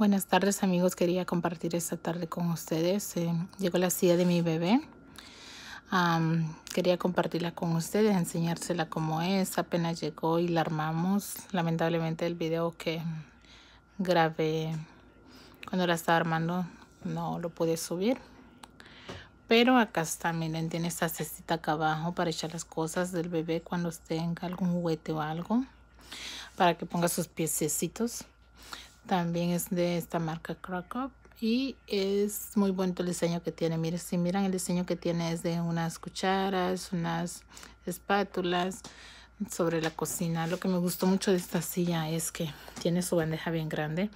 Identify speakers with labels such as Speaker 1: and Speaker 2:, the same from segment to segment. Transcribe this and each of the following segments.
Speaker 1: Buenas tardes amigos, quería compartir esta tarde con ustedes. Eh, llegó la silla de mi bebé. quería compartirla con ustedes, enseñársela como es. Apenas llegó y la armamos. Lamentablemente el video que grabé cuando la estaba armando no lo pude subir. Pero acá está, miren, tiene esta cestita acá abajo para echar las cosas del bebé cuando tenga algún juguete o algo. Para que ponga sus piececitos. También es de esta marca Crock-Up y es muy bonito el diseño que tiene. Miren, si miran el diseño que tiene es de unas cucharas, unas espátulas sobre la cocina. Lo que me gustó mucho de esta silla es que tiene su bandeja bien grande.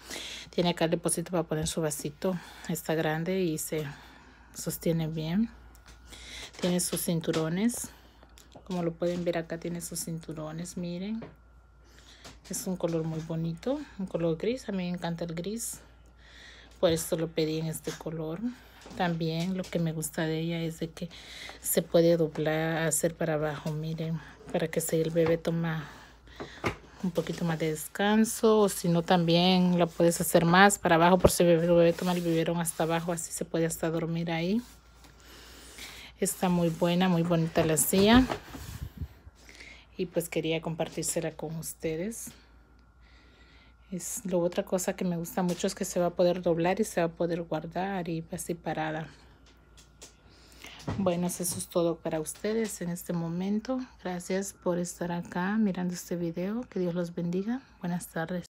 Speaker 1: Tiene acá el depósito para poner su vasito. Está grande y se sostiene bien. Tiene sus cinturones. Como lo pueden ver acá tiene sus cinturones, miren. Es un color muy bonito, un color gris. A mí me encanta el gris. Por eso lo pedí en este color. También lo que me gusta de ella es de que se puede doblar, hacer para abajo. Miren, para que si el bebé toma un poquito más de descanso. O si no, también la puedes hacer más para abajo por si el bebé, toma el biberón hasta abajo. Así se puede hasta dormir ahí. Está muy buena, muy bonita la silla y pues quería compartírsela con ustedes. Es lo otra cosa que me gusta mucho es que se va a poder doblar y se va a poder guardar y así parada. Bueno, eso es todo para ustedes en este momento. Gracias por estar acá mirando este video. Que Dios los bendiga. Buenas tardes.